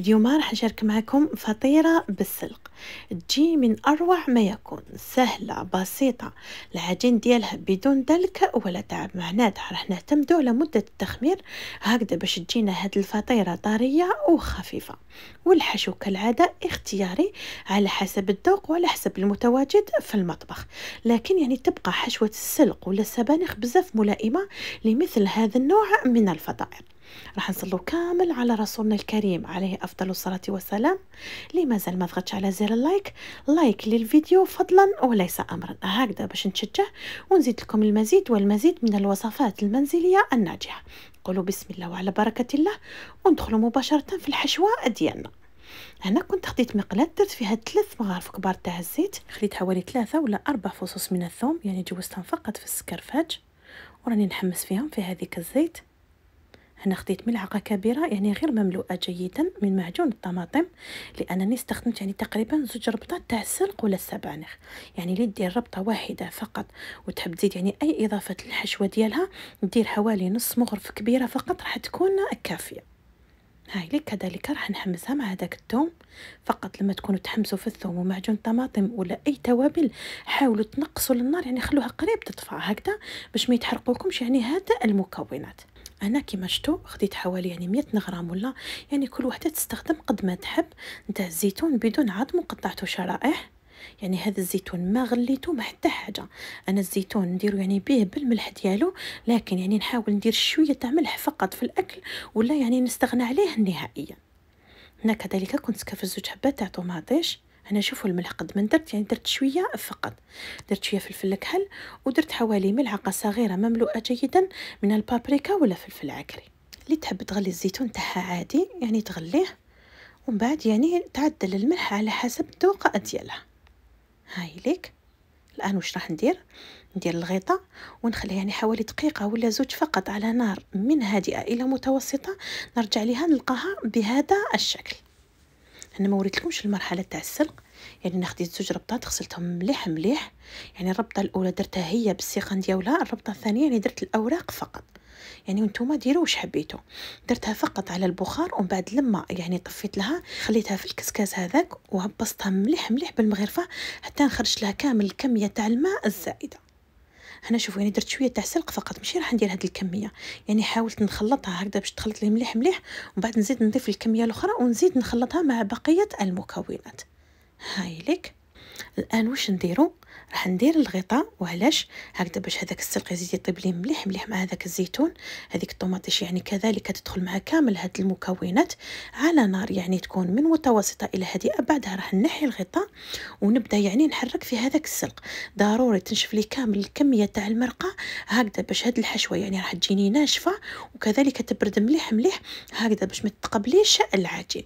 اليوم راح نشارك معكم فطيرة بالسلق تجي من أروع ما يكون سهلة بسيطة العجين ديالها بدون دلك ولا تعب معناتها راح نعتمدو على مدة التخمير هكذا باش تجينا هاد الفطيرة طرية وخفيفة والحشو كالعادة اختياري على حسب الذوق وعلى حسب المتواجد في المطبخ لكن يعني تبقى حشوة السلق ولا السبانخ بزاف ملائمة لمثل هذا النوع من الفطائر راح نصلو كامل على رسولنا الكريم عليه افضل الصلاه والسلام اللي مازال ما ضغطش على زر اللايك لايك للفيديو فضلا وليس امرا هكذا باش نتشجع ونزيد لكم المزيد والمزيد من الوصفات المنزليه الناجحه قولوا بسم الله وعلى بركه الله وندخلوا مباشره في الحشوه ديالنا هنا كنت خديت مقلاة درت فيها ثلاث مغارف كبار تاع الزيت خديت حوالي ثلاثة ولا أربع فصوص من الثوم يعني جوزتهم فقط في السكرفاج وراني نحمس فيهم في هذيك الزيت أنا خديت ملعقة كبيرة يعني غير مملوءة جيدا من معجون الطماطم لأنني استخدمت يعني تقريبا زوج ربطات تاع السلق ولا السبانخ يعني اللي دير ربطة واحدة فقط وتحب تزيد يعني أي إضافة للحشوة ديالها دير حوالي نص مغرف كبيرة فقط راح تكون كافية هاي لي كذلك راح نحمسها مع هذاك الثوم فقط لما تكونوا تحمسوا في الثوم ومعجون الطماطم ولا اي توابل حاولوا تنقصوا النار يعني خلوها قريب تطفى هكذا باش ما يتحرقوكمش يعني هذا المكونات انا كيما شفتوا خديت حوالي يعني 100 غرام ولا يعني كل وحده تستخدم قد ما تحب نتاع الزيتون بدون عظم مقطعته شرائح يعني هذا الزيتون ما غليته ما حتى حاجه انا الزيتون نديرو يعني به بالملح ديالو لكن يعني نحاول ندير شويه تاع ملح فقط في الاكل ولا يعني نستغنى عليه نهائيا هنا كذلك كنت كفزت زوج حبات تاع طوماطيش انا شوفوا الملح قد ما درت يعني درت شويه فقط درت شويه فلفل كحل ودرت حوالي ملعقه صغيره مملوءه جيدا من البابريكا ولا فلفل عكري اللي تحب تغلي الزيتون تاعها عادي يعني تغليه ومن بعد يعني تعدل الملح على حسب الذوق ديالها هاي ليك الان واش راح ندير ندير الغيطه ونخليها يعني حوالي دقيقه ولا زوج فقط على نار من هادئه الى متوسطه نرجع ليها نلقاها بهذا الشكل انا ما وريتلكمش المرحله تاع السلق يعني انا خديت زوج ربطات غسلتهم مليح مليح يعني الربطه الاولى درتها هي بالسيقان ديالها الربطه الثانيه يعني درت الاوراق فقط يعني نتوما ديروا واش حبيتو درتها فقط على البخار ومن بعد لما يعني طفيت لها خليتها في الكسكاس هذاك وهبصتها مليح مليح بالمغرفه حتى نخرج لها كامل الكميه تاع الماء الزائده هنا شوفوا يعني درت شويه تاع سلق فقط ماشي راح ندير هذه الكميه يعني حاولت نخلطها هكذا باش تخلط لي مليح مليح ومن بعد نزيد نضيف الكميه الاخرى ونزيد نخلطها مع بقيه المكونات هايلك الان واش نديرو راح ندير الغطاء وعلاش هكذا باش هذاك السلق يزيد يطيب لي مليح مليح مع هذاك الزيتون هذيك الطوماطيش يعني كذلك تدخل مع كامل هاد المكونات على نار يعني تكون من متوسطه الى هادئه بعدها راح نحي الغطاء ونبدا يعني نحرك في هذاك السلق ضروري تنشف لي كامل الكميه تاع المرقه هكذا باش هاد الحشوه يعني راح تجيني ناشفه وكذلك تبرد مليح مليح هكذا باش ما تتقبليش العجين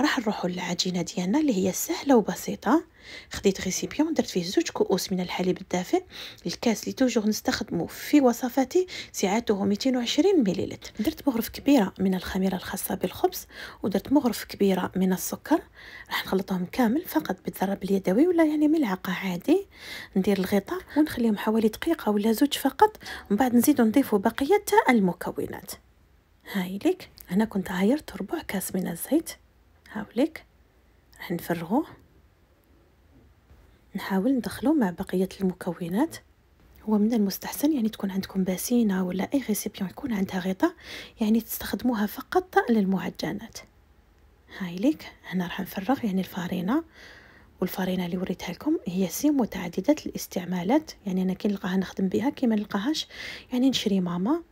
راح نروحوا للعجينه ديالنا اللي هي سهله وبسيطه خديت غيسيبيون درت فيه زوج كؤوس من الحليب الدافئ الكاس اللي توجور نستخدمه في وصفاتي سعته 220 مليلتر درت مغرف كبيره من الخميره الخاصه بالخبز ودرت مغرف كبيره من السكر راح نخلطهم كامل فقط بالضرب اليدوي ولا يعني ملعقه عادي ندير الغطاء ونخليهم حوالي دقيقه ولا زوج فقط ومن بعد نزيدو نضيفو بقيه المكونات ليك هنا كنت عايرت ربع كاس من الزيت هاوليك راح نفرغوه نحاول ندخلو مع بقية المكونات هو من المستحسن يعني تكون عندكم باسينة ولا أي ريسيبيون يكون عندها غطاء يعني تستخدموها فقط للمعجنات هاي ليك هنا راح نفرغ يعني الفارينة والفارينة اللي وريتها لكم هي سي متعددة الاستعمالات يعني أنا كي نلقاها نخدم بها كي ما نلقاهاش يعني نشري ماما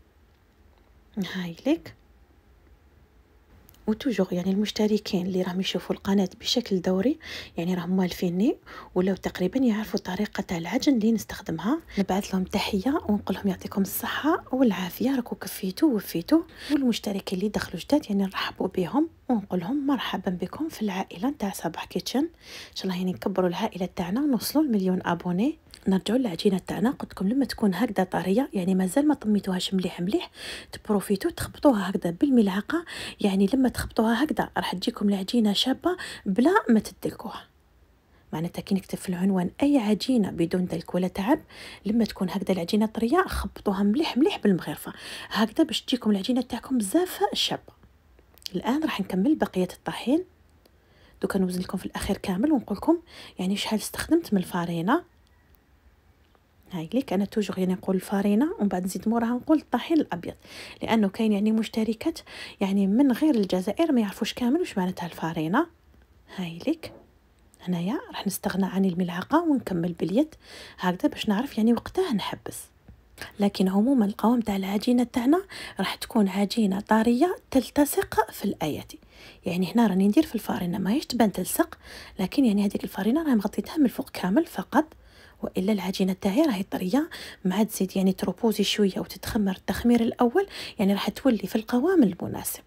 هاي ليك وتوجور يعني المشتركين اللي راهم يشوفوا القناه بشكل دوري يعني راهم موالفيني ولاو تقريبا يعرفوا الطريقه تاع العجن اللي نستخدمها نبعث لهم تحيه ونقول لهم يعطيكم الصحه والعافيه راكو كفيتو وفيتو والمشتركين اللي دخلوا جداد يعني نرحبوا بهم ونقول لهم مرحبا بكم في العائله تاع صباح كيتشن ان شاء الله يعني نكبروا العائله تاعنا ونوصلوا لمليون ابوني نرجعوا للعجينه تاعنا قلت لكم لما تكون هكذا طريه يعني مازال ما طميتوهاش مليح مليح تبروفيتو تخبطوها هكذا بالملعقه يعني لما تخبطوها هكذا راح تجيكم العجينه شابه بلا ما تدلكوها معناتها كي نكتب في العنوان اي عجينه بدون دلك ولا تعب لما تكون هكذا العجينه طريه خبطوها مليح مليح بالمغرفه هكذا باش تجيكم العجينه تاعكم بزاف شابه الان راح نكمل بقيه الطحين دوكا نوزن لكم في الاخير كامل ونقول لكم يعني شحال استخدمت من الفرينه هاي ليك انا توجور يعني نقول الفرينه ومن بعد نزيد موراها نقول الطحين الابيض لانه كاين يعني مشتركات يعني من غير الجزائر ما يعرفوش كامل واش معناتها الفرينه هاي ليك هنايا راح نستغنى عن الملعقه ونكمل باليد هكذا باش نعرف يعني وقتها نحبس لكن عموما القوام تاع العجينه تاعنا راح تكون عجينه طريه تلتصق في الايادي يعني هنا راني ندير في الفرينه ماهيش تبان تلصق لكن يعني هذيك الفرينه راني مغطيتها من الفوق كامل فقط والا العجينه تاعي راهي طريه مع تزيد يعني تروبوزي شويه وتتخمر التخمير الاول يعني راح تولي في القوام المناسب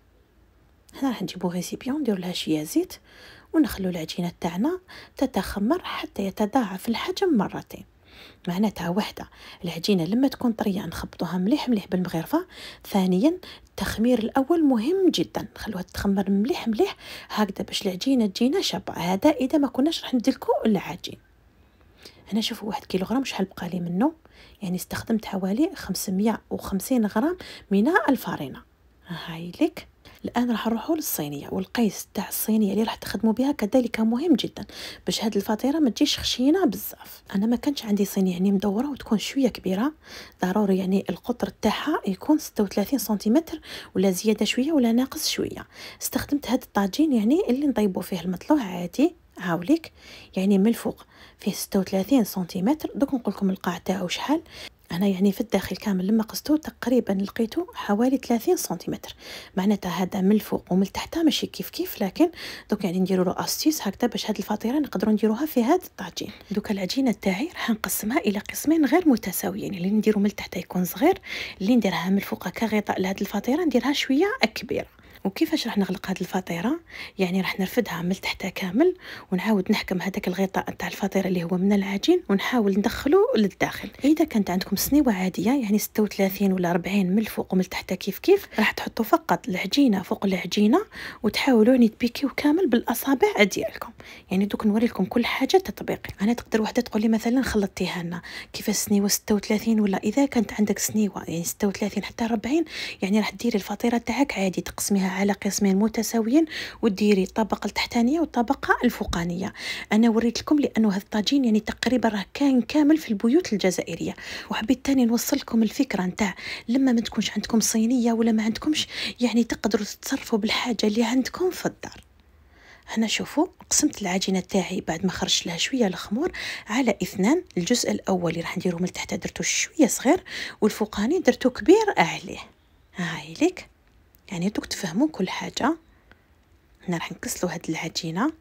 هنا راح نجيبو ريسيبيون ندير لها شويه زيت ونخلو العجينه تاعنا تتخمر حتى يتضاعف الحجم مرتين معناتها وحده العجينه لما تكون طريه نخبطوها مليح مليح بالمغرفه ثانيا التخمير الاول مهم جدا نخلوها تخمر مليح مليح هكذا باش العجينه تجينا شابه هذا اذا ما كناش راح ندلكو العجين هنا شوفوا واحد كيلوغرام شحال بقى لي منه يعني استخدمت حوالي 550 غرام من الفارينه هاي لك الان راح نروحوا للصينيه والقيس تاع الصينيه اللي راح تخدموا بها كذلك مهم جدا باش هاد الفطيره ما تجيش خشينه بزاف انا ما كانش عندي صينيه يعني مدوره وتكون شويه كبيره ضروري يعني القطر تاعها يكون 36 سنتيمتر ولا زياده شويه ولا ناقص شويه استخدمت هاد الطاجين يعني اللي نطيبوا فيه المطلوع عادي هاوليك يعني من الفوق فيه 36 سنتيمتر دوك نقول لكم القاع تاعو شحال انا يعني في الداخل كامل لما قصته تقريبا لقيتو حوالي 30 سنتيمتر معناتها هذا من الفوق ومن تحتها ماشي كيف كيف لكن دوك يعني نديرو له استيس هكذا باش هاد الفطيره نقدروا نديروها في هاد الطاجين دوك العجينه تاعي راح نقسمها الى قسمين غير متساويين اللي نديرو من تحتها يكون صغير اللي نديرها من الفوق كغطاء لهاد الفطيره نديرها شويه كبيره وكيفاش راح نغلق هاد الفطيره يعني راح نرفدها من تحت كامل ونعاود نحكم هذاك الغطاء تاع الفطيره اللي هو من العجين ونحاول ندخله للداخل اذا كانت عندكم سنيوه عاديه يعني 36 ولا 40 من الفوق ومن تحت كيف كيف راح تحطوا فقط العجينه فوق العجينه وتحاولوا يعني تبيكيو كامل بالاصابع ديالكم يعني دوك نوريلكم كل حاجه تطبيقي انا تقدر وحده تقول لي مثلا خلطتيها لنا كيف السنيوه 36 ولا اذا كانت عندك سنيوه يعني 36 حتى 40 يعني راح ديري الفطيره تاعك عادي تقسميها على قسمين متساويين وديري الطبقه التحتانيه والطبقه الفوقانيه انا وريت لكم لانه هذا الطاجين يعني تقريبا راه كان كامل في البيوت الجزائريه وحبيت تاني نوصل لكم الفكره نتاع لما ما تكونش عندكم صينيه ولا ما عندكمش يعني تقدروا تتصرفوا بالحاجه اللي عندكم في الدار هنا شوفوا قسمت العجينه تاعي بعد ما خرجت لها شويه الخمور على اثنان الجزء الاول اللي راح نديرو من تحت درتو شويه صغير والفوقاني درتو كبير عليه هاي ليك يعني دوك تفهموا كل حاجه هنا راح نكسلوا هاد العجينه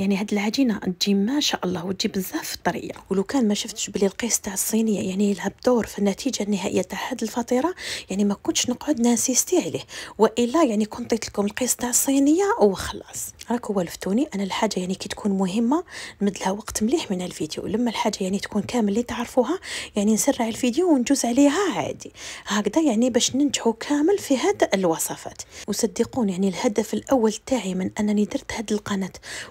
يعني هاد العجينه تجي ما شاء الله وتجي بزاف طريه ولو كان ما شفتش بلي القيس تاع الصينيه يعني لها الدور في النتيجه النهائيه تاع هاد الفطيره يعني ما كنتش نقعد نانسيستي عليه والا يعني كنت قلت لكم القيس تاع الصينيه وخلاص راك هو انا الحاجه يعني كي تكون مهمه نمد لها وقت مليح من الفيديو لما الحاجه يعني تكون كامل اللي تعرفوها يعني نسرع الفيديو ونجوز عليها عادي هكذا يعني باش ننجحوا كامل في هاد الوصفات وصدقوني يعني الهدف الاول تاعي من انني درت هاد القناه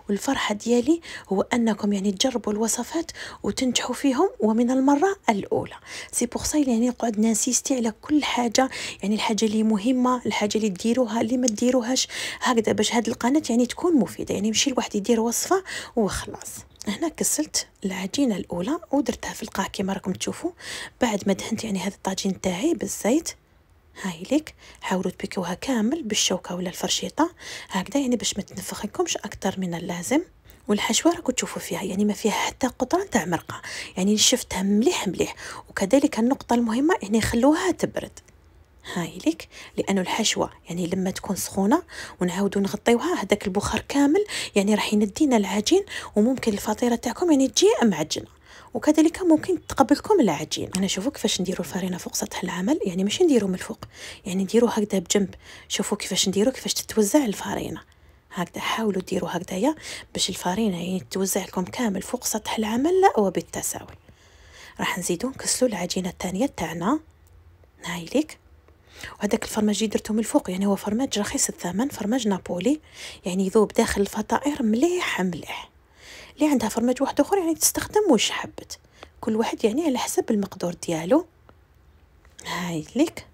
والفرح النصيحة ديالي هو أنكم يعني تجربوا الوصفات وتنجحوا فيهم ومن المرة الأولى سي بوغ سا يعني نقعد نانسيستي على كل حاجة يعني الحاجة اللي مهمة الحاجة اللي ديروها اللي ما ديروهاش هكذا باش هاد القناة يعني تكون مفيدة يعني ماشي الواحد يدير وصفة وخلاص هنا كسلت العجينه الاولى ودرتها في القاع كما راكم تشوفوا بعد ما دهنت يعني هذا الطاجين تاعي بالزيت هاي ليك حاولوا تبكوها كامل بالشوكه ولا الفرشيطه هكذا يعني باش ما تنفخكمش اكثر من اللازم والحشوه راكو تشوفوا فيها يعني ما فيها حتى قطره تاع مرقه يعني شفتها مليح مليح وكذلك النقطه المهمه يعني خلوها تبرد هاي ليك لانه الحشوه يعني لما تكون سخونه ونعاودو نغطيوها هذاك البخار كامل يعني راح يندينا العجين وممكن الفطيره تاعكم يعني تجي معجنه وكذلك ممكن تقبلكم العجين انا شوفوا كيفاش نديروا الفرينه فوق سطح العمل يعني ماشي نديرو من الفوق يعني نديرو هكذا بجنب شوفوا كيفاش نديرو كيفاش تتوزع الفرينه هكذا حاولوا ديروا هكذايا باش الفرينه يعني توزع لكم كامل فوق سطح العمل لا وبالتساوي راح نزيدو نكسلو العجينه الثانيه تاعنا نايليك وهذاك الفرماج اللي درتو من الفوق يعني هو فرماج رخيص الثمن فرماج نابولي يعني يذوب داخل الفطائر مليح مليح اللي عندها فرماج واحد اخر يعني تستخدم واش حبت كل واحد يعني على حسب المقدور ديالو هاي ليك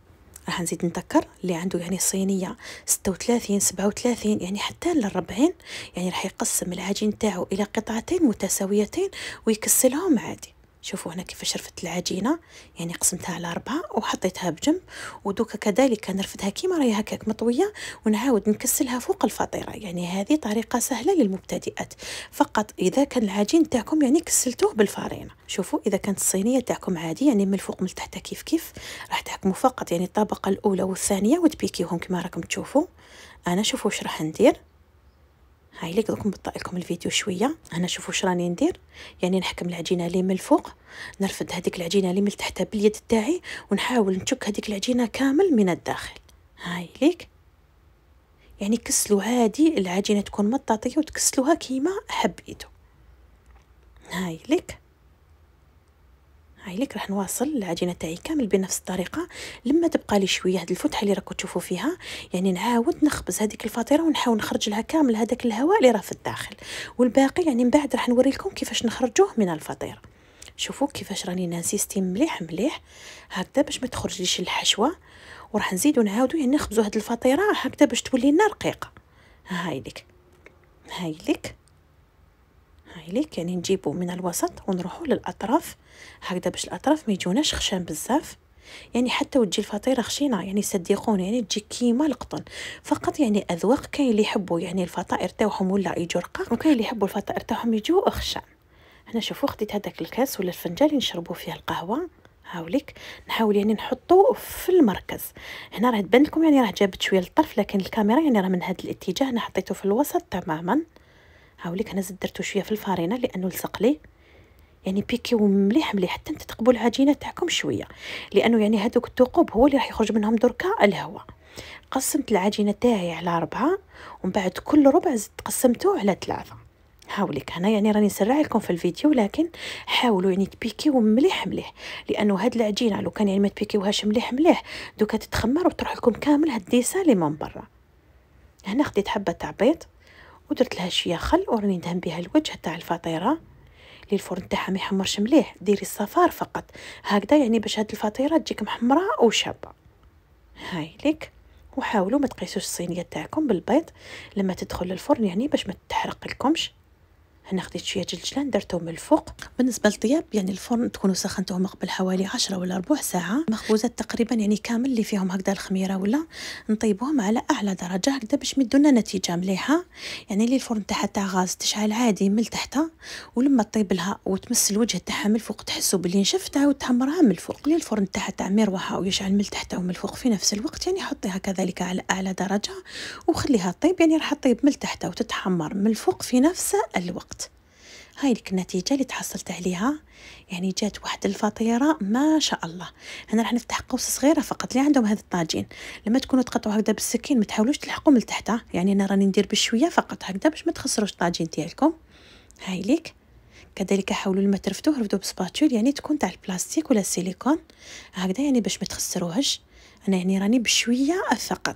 راح نزيد نذكر اللي عنده يعني صينيه 36 37 يعني حتى للربعين يعني راح يقسم العجين تاعو الى قطعتين متساويتين ويكسلهم عادي شوفوا هنا كيفاش رفدت العجينه يعني قسمتها على ربعة وحطيتها بجنب ودوكا كذلك نرفدها كيما راهي هكاك مطويه ونعاود نكسلها فوق الفطيره يعني هذه طريقه سهله للمبتدئات فقط اذا كان العجين تاعكم يعني كسلتوه بالفرينه شوفوا اذا كانت الصينيه تاعكم عادي يعني من الفوق من تحت كيف كيف راح تحكموا فقط يعني الطبقه الاولى والثانيه وتبيكيهم كما راكم تشوفوا انا شوفوا واش راح ندير هاي ليك دوك نبطئ لكم الفيديو شويه هنا شوفوا واش راني ندير يعني نحكم العجينه لي من الفوق نرفد هذيك العجينه لي من تحتها باليد تاعي ونحاول نشك هذيك العجينه كامل من الداخل هاي ليك يعني كسلوا هادي العجينه تكون مطاطيه وتكسلوها كيما حبيتو هاي ليك هايليك راح نواصل العجينه تاعي كامل بنفس الطريقه لما تبقى لي شويه هاد الفتحه اللي راكم تشوفوا فيها يعني نعاود نخبز هذيك الفطيره ونحاول نخرج لها كامل هذاك الهواء اللي راه في الداخل والباقي يعني من بعد راح نوري لكم كيفاش نخرجوه من الفطيره شوفوا كيفاش راني نانسيستي مليح مليح هكذا باش ما تخرجليش الحشوه وراح نزيدو نعاودو يعني نخبزو هاد الفطيره هكذا باش تولي لنا رقيقه هايليك هايليك هايليك يعني نجيبو من الوسط ونروحو للاطراف هكذا باش الاطراف ما يجوناش خشان بزاف يعني حتى وتجي الفطيره خشينه يعني صدقوني يعني تجي كيما القطن فقط يعني اذواق كاين اللي يحبوا يعني الفطائر تاعهم ولا يجوا رقاق وكاين اللي يحبوا الفطائر تاعهم يجوا خشان هنا شوفوا خديت هذاك الكاس ولا الفنجان نشربوا فيه القهوه هاوليك نحاول يعني نحطو في المركز هنا راه تبان لكم يعني راه جابت شويه للطرف لكن الكاميرا يعني راه من هذا الاتجاه انا حطيته في الوسط تماما هاوليك انا زدرتو شويه في الفرينه لانه لصق لي يعني بيكيو مليح مليح حتى تقبل العجينه تاعكم شويه لانه يعني هذوك الثقوب هو اللي راح يخرج منهم دركا الهواء قسمت العجينه تاعي على ربعه ومن بعد كل ربع زدت قسمته على ثلاثه هاوليك هنا يعني راني نسرع لكم في الفيديو لكن حاولوا يعني تبيكيو مليح مليح لانه هاد العجينه لو كان يعني ما تبيكيوهاش مليح مليح دوكا تتخمر وتروح لكم كامل هاد الديسان اللي من برا هنا خديت حبه تاع بيض ودرت لها شويه خل وراني ندهن بها الوجه تاع الفطيره لي الفرن تاعها ما يحمرش مليح ديري الصفار فقط هكذا يعني باش هاد الفطيره تجيك محمره وشابه هاي ليك وحاولوا ما تقيسوش الصينيه تاعكم بالبيض لما تدخل للفرن يعني باش ما تحرق لكمش هنا خديت شويه جلجلان درتهم من الفوق بالنسبه للطياب يعني الفرن تكونوا سخنتوهم قبل حوالي 10 ولا ربع ساعه مخبوزات تقريبا يعني كامل اللي فيهم هكذا الخميره ولا نطيبوهم على اعلى درجه هكذا باش مدونا نتيجه مليحه يعني لي الفرن تاعها تاع غاز تشعل عادي من تحتها ولما تطيب لها وتمس الوجه تاعها من الفوق تحسوا باللي نشف تعاود تحمرها من الفوق لي الفرن تاعها تاع مروحه ويشعل من تحتها ومن الفوق في نفس الوقت يعني حطيها كذلك على اعلى درجه وخليها طيب يعني راح تطيب من تحتها وتتحمر من الفوق في نفس الوقت هاي لك النتيجه اللي تحصلت عليها يعني جات واحد الفطيره ما شاء الله هنا راح نفتح قوس صغيره فقط اللي عندهم هذا الطاجين لما تكونوا تقطعوا هكذا بالسكين ما تحاولوش تلحقوا من تحتها يعني انا راني ندير بشويه فقط هكذا باش ما تخسروش الطاجين ديالكم هاي لك كذلك حاولوا لما ترفدوه رفدوه بسباتول يعني تكون تاع البلاستيك ولا السيليكون هكذا يعني باش ما تخسروهش انا يعني راني بشويه فقط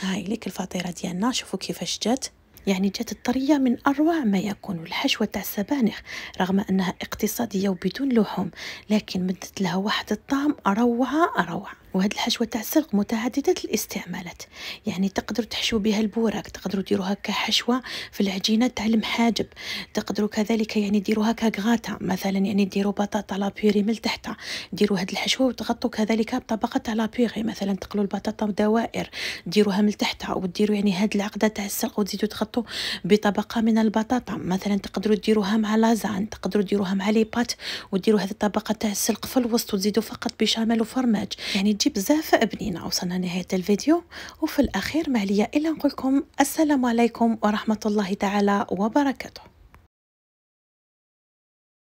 هاي لك الفطيره ديالنا شوفوا كيفاش جات يعني جات الطرية من أروع ما يكون الحشوة تاع السبانخ رغم أنها اقتصادية وبدون لحوم لكن مدت لها واحد الطعم أروع أروع وهاد الحشوه تاع السلق متعدده الاستعمالات يعني تقدروا تحشوا بها البوراك تقدروا ديروها كحشوه في العجينه تاع المحاجب تقدروا كذلك يعني ديروها كغاتا مثلا يعني ديروا بطاطا بيري من تحت ديروا هاد الحشوه وتغطوا كذلك بطبقه تاع لابيري مثلا تقلوا البطاطا دوائر ديروها من تحت وديروا يعني هاد العقده تاع السلق وتزيدوا تغطوا بطبقه من البطاطا مثلا تقدروا ديروها مع لازان تقدروا ديروها مع لي بات وديروا هاد الطبقه تاع السلق في الوسط وتزيدوا فقط بشاميل وفرماج يعني يجي بزاف بنينه وصلنا نهايه الفيديو وفي الاخير ما عليا الا نقولكم السلام عليكم ورحمه الله تعالى وبركاته